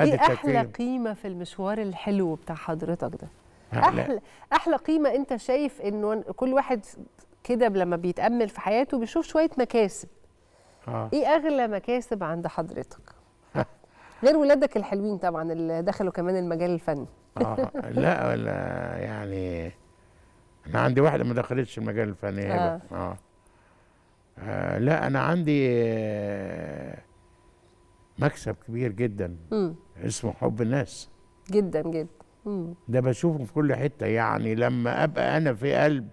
ايه احلى قيمه في المشوار الحلو بتاع حضرتك ده احلى احلى قيمه انت شايف انه كل واحد كده لما بيتامل في حياته بيشوف شويه مكاسب آه. ايه اغلى مكاسب عند حضرتك غير ولادك الحلوين طبعا اللي دخلوا كمان المجال الفني آه. لا ولا يعني انا عندي واحده ما دخلتش المجال الفني آه. آه. آه. لا انا عندي آه مكسب كبير جدا مم. اسمه حب الناس جدا جدا مم. ده بشوفه في كل حته يعني لما ابقى انا في قلب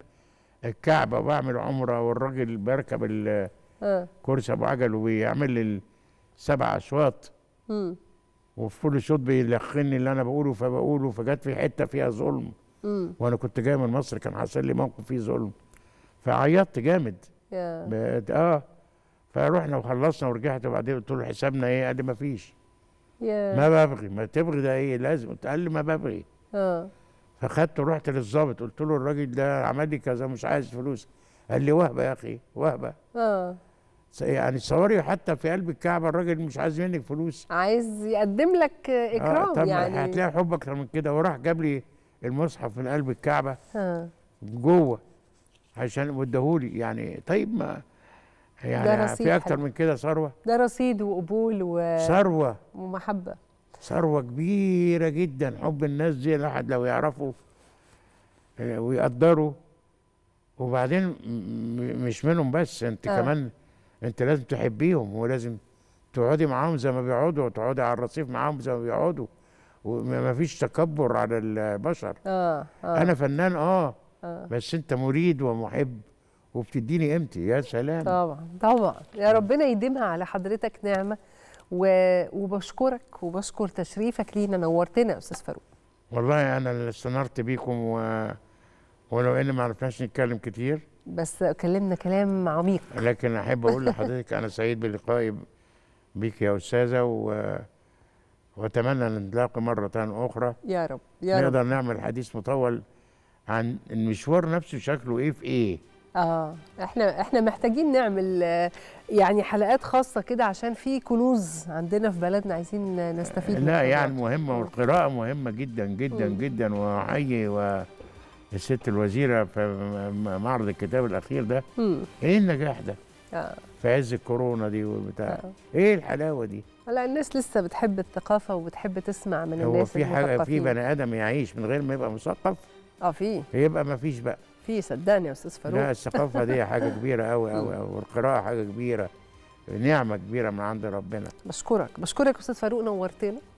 الكعبه بعمل عمره والراجل بيركب الكرسي آه. ابو عجل وبيعمل السبع اشواط وفي كل شوط بيلخني اللي انا بقوله فبقوله فجت في حته فيها ظلم مم. وانا كنت جاي من مصر كان حاصل لي موقف فيه ظلم فعيطت جامد yeah. اه فرحنا وخلصنا ورجعت وبعدين قلت له حسابنا ايه؟ قال لي ما فيش ما ببغي ما تبغي ده ايه لازم قال لي ما ببغي اه فخدت ورحت للظابط قلت له الراجل ده عمل لي كذا مش عايز فلوس قال لي وهبه يا اخي وهبه اه يعني تصوري حتى في قلب الكعبه الراجل مش عايز منك فلوس عايز يقدم لك آه، اكرام آه طب يعني هتلاقي حب اكتر من كده وراح جاب لي المصحف من قلب الكعبه ها. آه. جوه عشان وداهولي يعني طيب ما يعني ده رصيد في اكتر حاجة. من كده ثروه ده رصيد وقبول و... ثروه ومحبه ثروه كبيره جدا حب الناس دي الواحد لو يعرفه آه، ويقدره وبعدين مش منهم بس انت آه. كمان انت لازم تحبيهم ولازم تقعدي معاهم زي ما بيقعدوا وتقعدي على الرصيف معاهم زي ما بيقعدوا وما فيش تكبر على البشر آه. آه. انا فنان اه, آه. بس انت مريد ومحب وبتديني قيمتي يا سلام طبعا طبعا يا ربنا يديمها على حضرتك نعمه و... وبشكرك وبشكر تشريفك لينا نورتنا يا استاذ فاروق والله انا اللي استنرت بيكم و... ولو ان ما عرفناش نتكلم كتير بس كلمنا كلام عميق لكن احب اقول لحضرتك انا سعيد بلقائي بيك يا استاذه و... واتمنى ان نتلاقى مره اخرى يا رب يا رب نقدر نعمل حديث مطول عن المشوار نفسه شكله ايه في ايه اه احنا احنا محتاجين نعمل آه، يعني حلقات خاصه كده عشان في كنوز عندنا في بلدنا عايزين نستفيد منها لا يعني مهمه والقراءه مهمه جدا جدا مم. جدا واحيي و الست الوزيره في معرض الكتاب الاخير ده مم. ايه النجاح ده؟ آه. في عز الكورونا دي وبتاع آه. ايه الحلاوه دي؟ لا الناس لسه بتحب الثقافه وبتحب تسمع من الناس هو في حاجه في بني ادم يعيش من غير ما يبقى مثقف؟ اه في يبقى ما فيش بقى في صدقني يا استاذ فاروق لا الثقافه دي حاجه كبيره قوي قوي والقراءه حاجه كبيره نعمه كبيره من عند ربنا بشكرك بشكرك استاذ فاروق نورتنا